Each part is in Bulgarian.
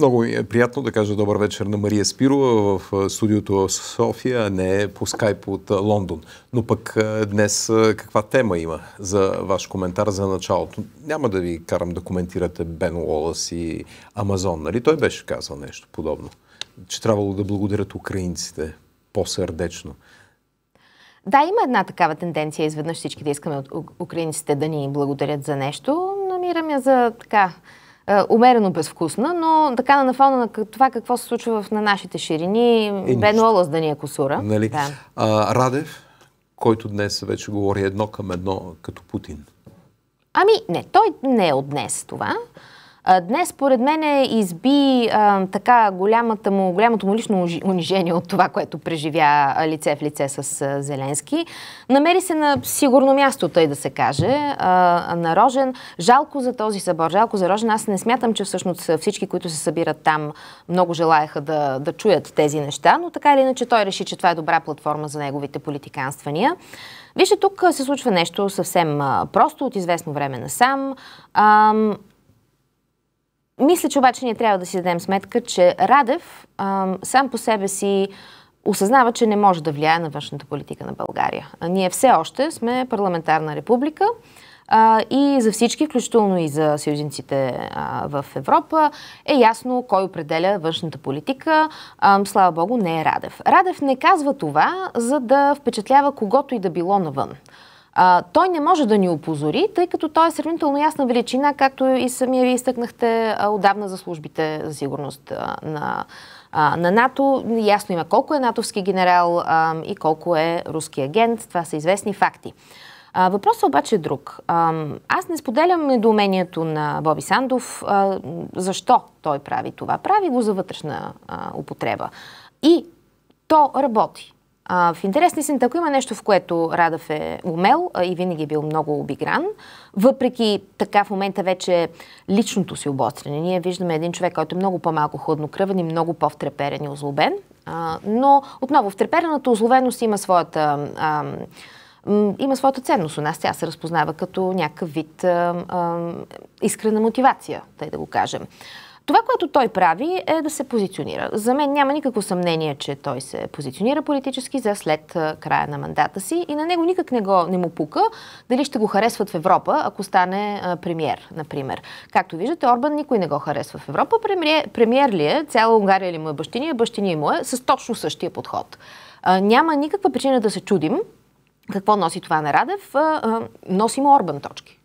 Много ми е приятно да кажа добър вечер на Мария Спирова в студиото в София, а не по скайп от Лондон. Но пък днес каква тема има за ваш коментар за началото? Няма да ви карам да коментирате Бен Уолас и Амазон, нали? Той беше казал нещо подобно, че трябвало да благодарят украинците по-сърдечно. Да, има една такава тенденция, изведнъж всички да искаме от украинците да ни благодарят за нещо. Намираме за така е, умерено безвкусна, но така на фона на това какво се случва на нашите ширини, е, бедно олъс да ни е косура. Нали? Да. А, Радев, който днес вече говори едно към едно като Путин. Ами не, той не е от днес това. Днес, според мен, изби а, така голямата му, голямото му лично унижение от това, което преживя лице в лице с а, Зеленски. Намери се на сигурно място, тъй да се каже, а, на Рожен. Жалко за този събор, жалко за Рожен. Аз не смятам, че всъщност всички, които се събират там, много желаяха да, да чуят тези неща, но така или иначе той реши, че това е добра платформа за неговите политиканствания. Вижте, тук се случва нещо съвсем просто, от известно време насам. сам. Мисля, че обаче ние трябва да си дадем сметка, че Радев сам по себе си осъзнава, че не може да влияе на външната политика на България. А ние все още сме парламентарна република а, и за всички, включително и за съюзниците в Европа, е ясно кой определя външната политика. слава Богу, не е Радев. Радев не казва това, за да впечатлява когото и да било навън а, той не може да ни опозори, тъй като той е сравнително ясна величина, както и самия ви изтъкнахте а, отдавна за службите за сигурност а, на, а, на НАТО. Ясно има колко е натовски генерал а, и колко е руски агент. Това са известни факти. А, въпросът обаче е друг. А, аз не споделям недоумението на Боби Сандов а, защо той прави това. Прави го за вътрешна а, употреба. И то работи. А, в интерес на истината, ако има нещо, в което Радъв е умел а, и винаги е бил много обигран, въпреки така в момента вече личното си обострене. ние виждаме един човек, който е много по-малко хладнокръвен и много по-втреперен и озлобен, а, но отново втреперената озловеност има своята... А, има своята ценност у нас. Тя се разпознава като някакъв вид а, а, искрена мотивация, тъй да го кажем. Това, което той прави е да се позиционира. За мен няма никакво съмнение, че той се позиционира политически за след края на мандата си и на него никак не, го, не му пука дали ще го харесват в Европа, ако стане премьер, например. Както виждате, Орбан никой не го харесва в Европа. Премьер, ли е, цяла Унгария ли му е бащиния, бащиния му е, с точно същия подход. няма никаква причина да се чудим какво носи това на Радев. носи му Орбан точки.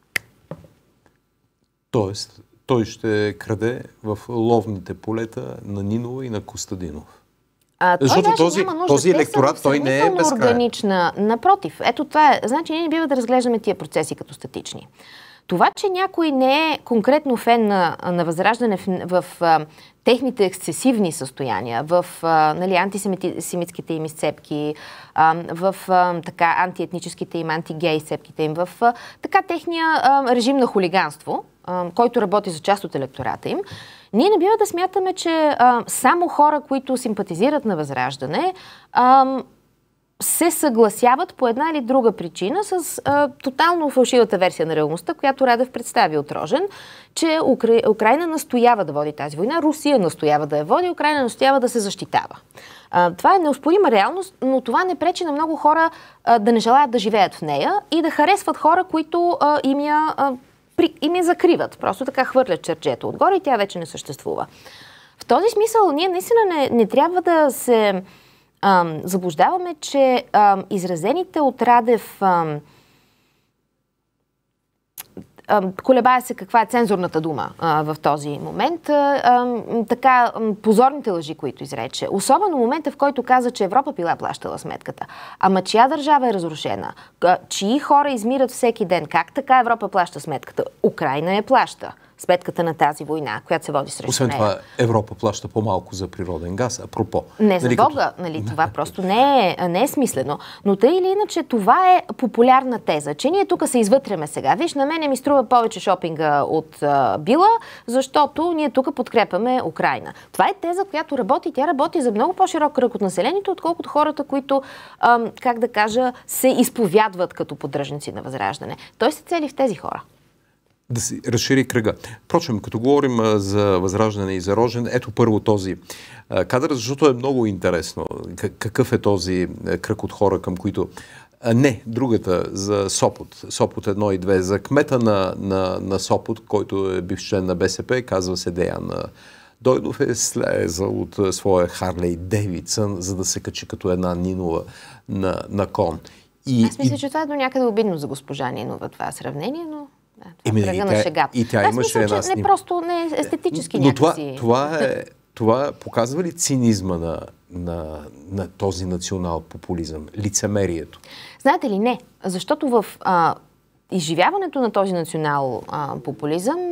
Тоест, той ще краде в ловните полета на Нинова и на Костадинов. А, той Защото този, няма нужда. този електорат, той не е безкрайен. органична. Напротив, ето това е. Значи ние не бива да разглеждаме тия процеси като статични. Това, че някой не е конкретно фен на, на Възраждане в, в, в техните ексцесивни състояния, в а, нали, антисемитските им изцепки, а, в а, така антиетническите им, антигей изцепките им, в а, така техния а, режим на хулиганство, а, който работи за част от електората им, ние не бива да смятаме, че а, само хора, които симпатизират на Възраждане, а, се съгласяват по една или друга причина с а, тотално фалшивата версия на реалността, която Радев представи от Рожен, че Укра... Украина настоява да води тази война, Русия настоява да я води, Украина настоява да се защитава. А, това е неоспорима реалност, но това не пречи на много хора а, да не желаят да живеят в нея и да харесват хора, които а, им я... А, при, им я закриват. Просто така хвърлят черчето отгоре и тя вече не съществува. В този смисъл ние наистина не, не трябва да се ам, заблуждаваме, че ам, изразените от Радев ам, колебая се каква е цензурната дума а, в този момент. А, а, така, позорните лъжи, които изрече. Особено момента, в който каза, че Европа била плащала сметката. Ама чия държава е разрушена? Чии хора измират всеки ден? Как така Европа плаща сметката? Украина я плаща сметката на тази война, която се води срещу Освен нея. това, Европа плаща по-малко за природен газ, апропо. Не за нали, Бога, като... нали, това просто не е, не е смислено. Но тъй или иначе, това е популярна теза, че ние тук се извътреме сега. Виж, на мене ми струва повече шопинга от а, Била, защото ние тук подкрепяме Украина. Това е теза, която работи. Тя работи за много по-широк кръг от населението, отколкото хората, които, ам, как да кажа, се изповядват като поддръжници на възраждане. Той се цели в тези хора да си разшири кръга. Впрочем, като говорим за възраждане и за рожен, ето първо този кадър, защото е много интересно. Какъв е този е, кръг от хора, към които... не, другата, за Сопот. Сопот 1 и 2. За кмета на, на, на Сопот, който е бив член на БСП, казва се Деян Дойдов е слезал от своя Харлей Девицън, за да се качи като една Нинова на, на кон. И, Аз мисля, и... че това е до някъде обидно за госпожа Нинова, това сравнение, но... Да, Еми, и, тя, на шегата. и тя да, имаше една че не просто не естетически е, Но някакси. това, това, е, това показва ли цинизма на, на, на този национал-популизъм? Лицемерието? Знаете ли, не. Защото в а, изживяването на този национал-популизъм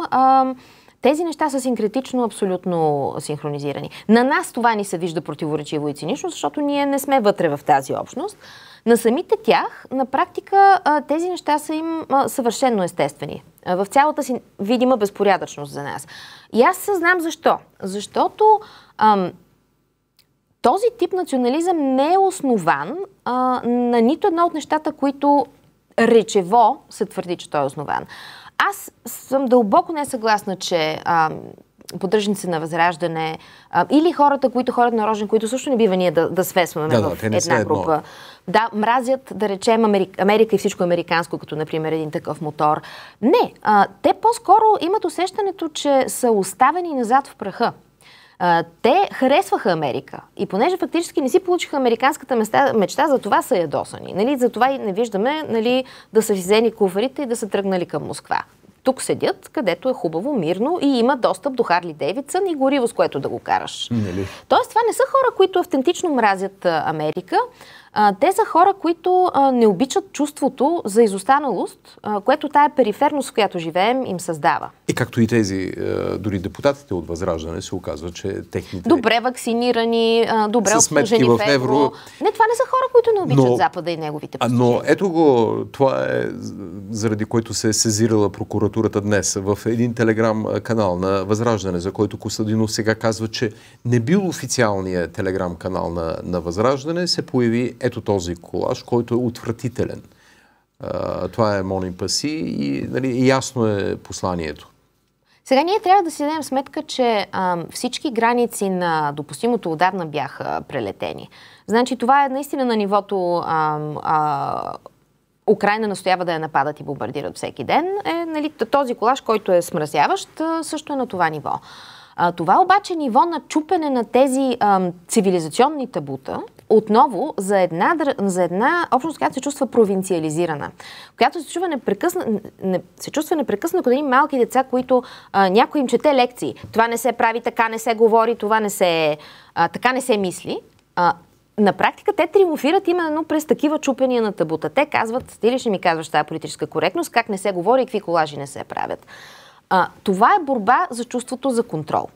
тези неща са синкретично абсолютно синхронизирани. На нас това ни се вижда противоречиво и цинично, защото ние не сме вътре в тази общност. На самите тях, на практика, тези неща са им съвършенно естествени. В цялата си видима безпорядъчност за нас. И аз съзнам защо. Защото ам, този тип национализъм не е основан а, на нито едно от нещата, които речево се твърди, че той е основан. Аз съм дълбоко не съгласна, че поддръжници на Възраждане а, или хората, които ходят на Рожен, които също не бива ние да, да свесваме да, в да, една група. Едно. Да, мразят, да речем, Америка, Америка и всичко американско, като, например, един такъв мотор. Не, а, те по-скоро имат усещането, че са оставени назад в праха. А, те харесваха Америка. И понеже фактически не си получиха американската места, мечта, за това са ядосани. Нали? За това и не виждаме нали, да са взени куфарите и да са тръгнали към Москва тук седят, където е хубаво, мирно и има достъп до Харли Дейвидсън и гориво, с което да го караш. Нали? Тоест, това не са хора, които автентично мразят Америка, а, те са хора, които а, не обичат чувството за изостаналост, а, което тая периферност, в която живеем, им създава. И както и тези, е, дори депутатите от Възраждане се оказва, че техните... Добре вакцинирани, добре обслужени в евро. Не, това не са хора, които не обичат но, Запада и неговите постижения. Но ето го, това е заради което се е сезирала прокуратурата днес в един телеграм канал на Възраждане, за който Косадинов сега казва, че не бил официалният телеграм канал на, на Възраждане, се появи ето този колаж, който е отвратителен. това е Мони Паси и нали, ясно е посланието. Сега ние трябва да си дадем сметка, че а, всички граници на допустимото отдавна бяха прелетени. Значи това е наистина на нивото а, а, Украина настоява да я нападат и бомбардират всеки ден. Е, нали, този колаж, който е смразяващ, също е на това ниво. А, това обаче ниво на чупене на тези а, цивилизационни табута, отново за една, за една общност, която се чувства провинциализирана, която се чувства непрекъсна, не, се чувства непрекъснато като едни малки деца, които а, някой им чете лекции. Това не се прави, така не се говори, това не се, а, така не се мисли. А, на практика те триумфират именно през такива чупения на табута. Те казват, ти ли ще ми казваш тази политическа коректност, как не се говори и какви колажи не се правят. А, това е борба за чувството за контрол.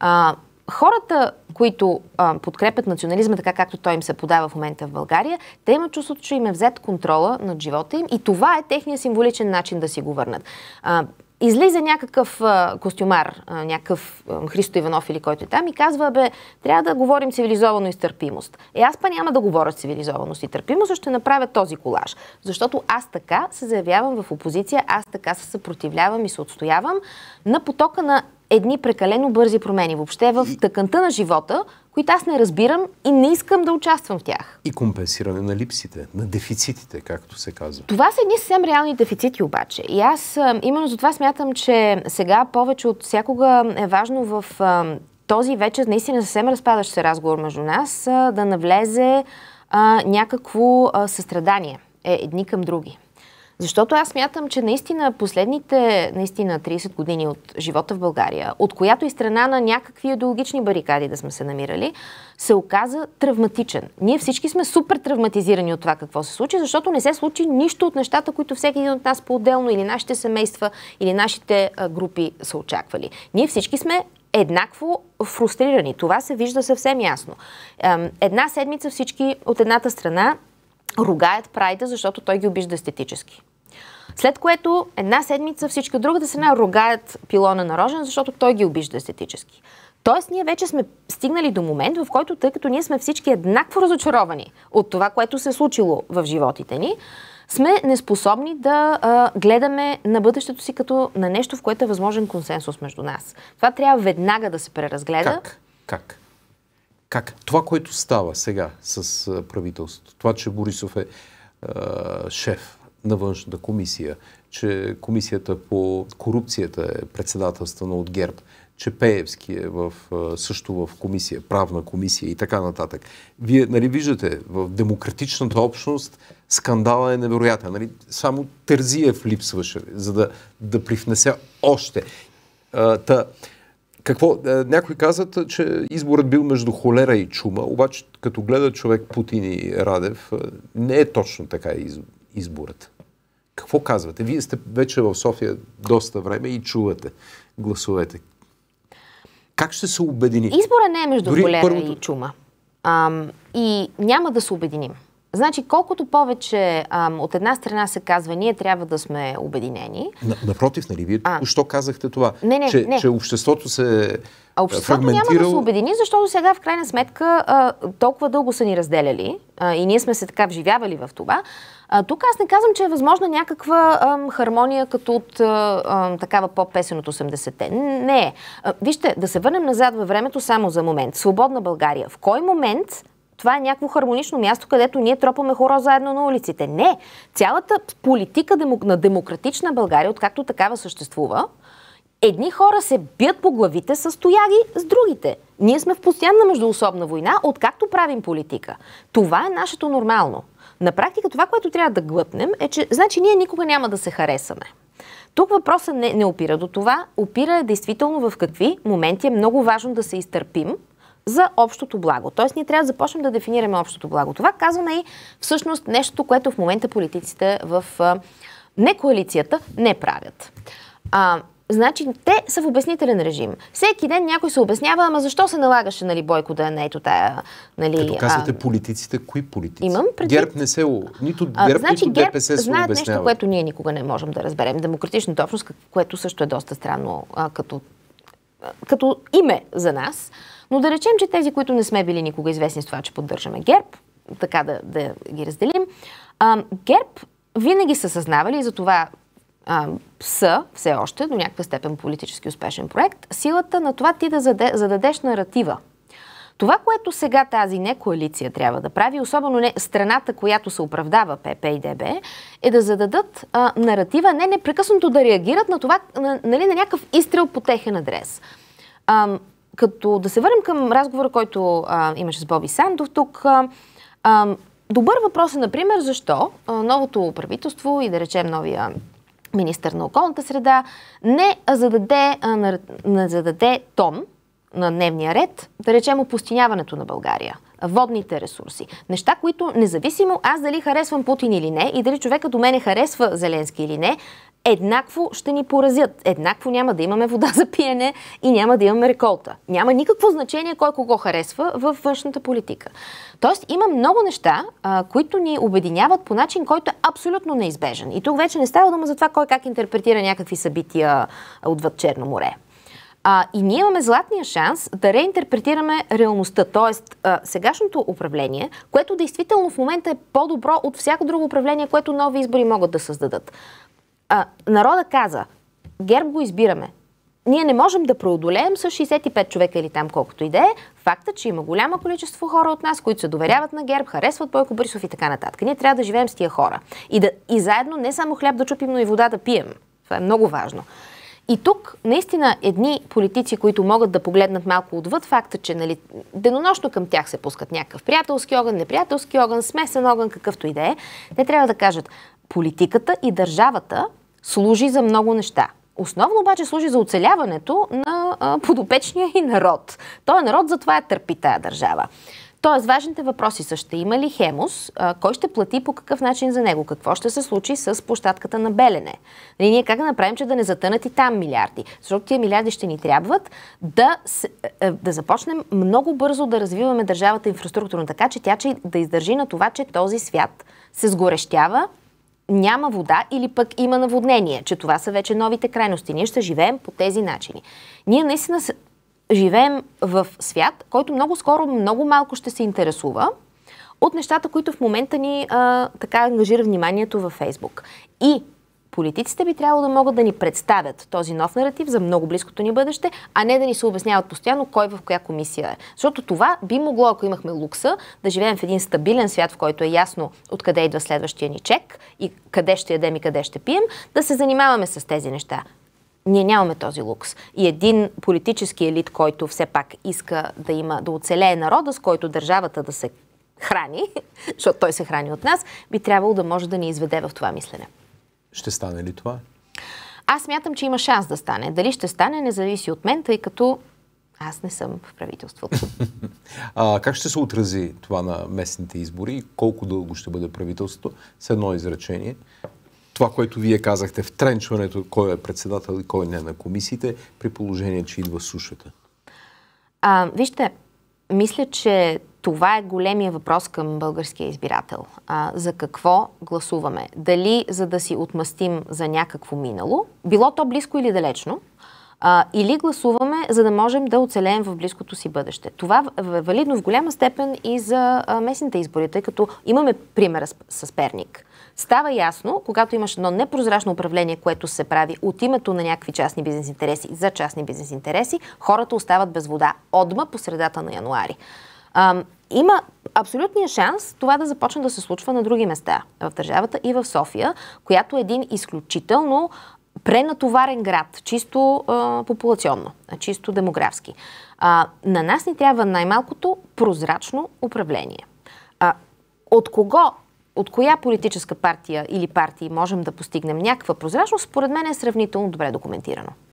А, хората, които а, подкрепят национализма така, както той им се подава в момента в България, те имат чувството, че им е взет контрола над живота им и това е техният символичен начин да си го върнат. А, излиза някакъв а, костюмар, а, някакъв а, Христо Иванов или който е там и казва, бе, трябва да говорим цивилизовано и с търпимост. Е, аз па няма да говоря с цивилизованост и търпимост, а ще направя този колаж. Защото аз така се заявявам в опозиция, аз така се съпротивлявам и се отстоявам на потока на едни прекалено бързи промени въобще в тъканта на живота, които аз не разбирам и не искам да участвам в тях. И компенсиране на липсите, на дефицитите, както се казва. Това са едни съвсем реални дефицити обаче. И аз именно за това смятам, че сега повече от всякога е важно в този вече наистина съвсем разпадащ се разговор между нас да навлезе а, някакво а, състрадание е, едни към други. Защото аз мятам, че наистина последните наистина 30 години от живота в България, от която и страна на някакви идеологични барикади да сме се намирали, се оказа травматичен. Ние всички сме супер травматизирани от това какво се случи, защото не се случи нищо от нещата, които всеки един от нас по-отделно или нашите семейства, или нашите групи са очаквали. Ние всички сме еднакво фрустрирани. Това се вижда съвсем ясно. Една седмица всички от едната страна ругаят Прайда, защото той ги обижда естетически. След което една седмица всички от другата страна ругаят пилона на Рожен, защото той ги обижда естетически. Тоест, ние вече сме стигнали до момент, в който, тъй като ние сме всички еднакво разочаровани от това, което се е случило в животите ни, сме неспособни да а, гледаме на бъдещето си като на нещо, в което е възможен консенсус между нас. Това трябва веднага да се преразгледа. Как? Как? Как? Това, което става сега с правителството, това, че Борисов е, е шеф на външната комисия, че комисията по корупцията е председателствана от ГЕРБ, че Пеевски е в, също в комисия, правна комисия и така нататък. Вие нали, виждате, в демократичната общност скандала е невероятен. Нали? Само Тързиев липсваше, за да, да привнесе още. А, та, какво, някои казват, че изборът бил между холера и чума, обаче като гледа човек Путин и Радев, не е точно така изборът. Какво казвате? Вие сте вече в София доста време и чувате гласовете. Как ще се обедините? Избора не е между Дори първото... и чума. Ам, и няма да се обединим. Значи, колкото повече ам, от една страна се казва, ние трябва да сме обединени. напротив, нали? Вие а, що казахте това, не, не, че, не. че обществото се. А обществото фрагментирало... няма да се обедини, защото сега в крайна сметка а, толкова дълго са ни разделяли а, и ние сме се така вживявали в това. А, тук аз не казвам, че е възможна някаква ам, хармония като от а, ам, такава по-песен от 80-те. Не. Е. А, вижте, да се върнем назад във времето само за момент. Свободна България. В кой момент това е някакво хармонично място, където ние тропаме хора заедно на улиците. Не! Цялата политика на демократична България, откакто такава съществува, едни хора се бият по главите с тояги с другите. Ние сме в постоянна междуособна война, откакто правим политика. Това е нашето нормално. На практика това, което трябва да глътнем, е, че значи ние никога няма да се харесаме. Тук въпросът не, не опира до това, опира е действително в какви моменти е много важно да се изтърпим, за общото благо. Тоест ние трябва да започнем да дефинираме общото благо. Това казваме и всъщност нещо, което в момента политиците в не коалицията не правят. А, Значи, те са в обяснителен режим. Всеки ден някой се обяснява, ама защо се налагаше, нали, Бойко да е на ето тая, нали... Като казвате а... политиците, кои политици? Имам предвид... ГЕРБ не се... Нито ГЕРБ, а, значи, нито ГЕРБ ДПС се знаят обяснява. нещо, което ние никога не можем да разберем. Демократичната общност, което също е доста странно а, като, а, като име за нас. Но да речем, че тези, които не сме били никога известни с това, че поддържаме ГЕРБ, така да, да ги разделим, а, ГЕРБ винаги са съзнавали и за това а, са все още до някаква степен политически успешен проект, силата на това ти да зададеш наратива. Това, което сега тази не коалиция трябва да прави, особено не страната, която се оправдава ПП и ДБ, е да зададат а, наратива, не непрекъснато да реагират на това, на, нали, на някакъв изстрел по техен адрес. А, като да се върнем към разговора, който а, имаше с Боби Сандов тук, а, а, добър въпрос е, например, защо а, новото правителство и да речем новия министър на околната среда не зададе, а, на, не зададе тон на дневния ред, да речем опустиняването на България, водните ресурси. Неща, които независимо аз дали харесвам Путин или не и дали човека до мене харесва Зеленски или не, еднакво ще ни поразят. Еднакво няма да имаме вода за пиене и няма да имаме реколта. Няма никакво значение кой кого харесва във външната политика. Тоест има много неща, а, които ни обединяват по начин, който е абсолютно неизбежен. И тук вече не става дума за това кой как интерпретира някакви събития отвъд Черно море. А, и ние имаме златния шанс да реинтерпретираме реалността. Тоест, а, сегашното управление, което действително в момента е по-добро от всяко друго управление, което нови избори могат да създадат. А, народа каза, ГЕРБ го избираме. Ние не можем да преодолеем с 65 човека или там колкото и да е факта, че има голямо количество хора от нас, които се доверяват на ГЕРБ, харесват Бойко Борисов и така нататък. Ние трябва да живеем с тия хора. И, да, и заедно не само хляб да чупим, но и вода да пием. Това е много важно. И тук, наистина, едни политици, които могат да погледнат малко отвъд факта, че нали, денонощно към тях се пускат някакъв приятелски огън, неприятелски огън, смесен огън, какъвто и да е, те трябва да кажат, политиката и държавата служи за много неща. Основно обаче служи за оцеляването на подопечния и народ. Той народ затова е търпи тая държава. Тоест, важните въпроси са ще има ли хемус, кой ще плати по какъв начин за него, какво ще се случи с площадката на Белене. И нали, ние как да направим, че да не затънат и там милиарди? Защото тия милиарди ще ни трябват да, е, е, да започнем много бързо да развиваме държавата инфраструктурно, така че тя че да издържи на това, че този свят се сгорещява, няма вода или пък има наводнение, че това са вече новите крайности. Ние ще живеем по тези начини. Ние наистина живеем в свят, който много скоро, много малко ще се интересува от нещата, които в момента ни а, така ангажира вниманието във Фейсбук. И политиците би трябвало да могат да ни представят този нов наратив за много близкото ни бъдеще, а не да ни се обясняват постоянно кой в коя комисия е. Защото това би могло, ако имахме лукса, да живеем в един стабилен свят, в който е ясно откъде идва следващия ни чек и къде ще ядем и къде ще пием, да се занимаваме с тези неща. Ние нямаме този лукс. И един политически елит, който все пак иска да има, да оцелее народа, с който държавата да се храни, защото той се храни от нас, би трябвало да може да ни изведе в това мислене. Ще стане ли това? Аз мятам, че има шанс да стане. Дали ще стане, не зависи от мен, тъй като аз не съм в правителството. а, как ще се отрази това на местните избори? Колко дълго ще бъде правителството? С едно изречение това, което вие казахте, втренчването, кой е председател и кой не на комисиите, при положение, че идва сушата? А, вижте, мисля, че това е големия въпрос към българския избирател. А, за какво гласуваме? Дали за да си отмъстим за някакво минало, било то близко или далечно, а, или гласуваме, за да можем да оцелеем в близкото си бъдеще. Това е валидно в голяма степен и за местните избори, тъй като имаме примера с, с Перник. Става ясно, когато имаш едно непрозрачно управление, което се прави от името на някакви частни бизнес интереси за частни бизнес интереси, хората остават без вода отма по средата на януари. А, има абсолютния шанс това да започне да се случва на други места в държавата и в София, която е един изключително пренатоварен град, чисто а, популационно, чисто демографски. А, на нас ни трябва най-малкото прозрачно управление. А, от кого, от коя политическа партия или партии можем да постигнем някаква прозрачност, според мен е сравнително добре документирано.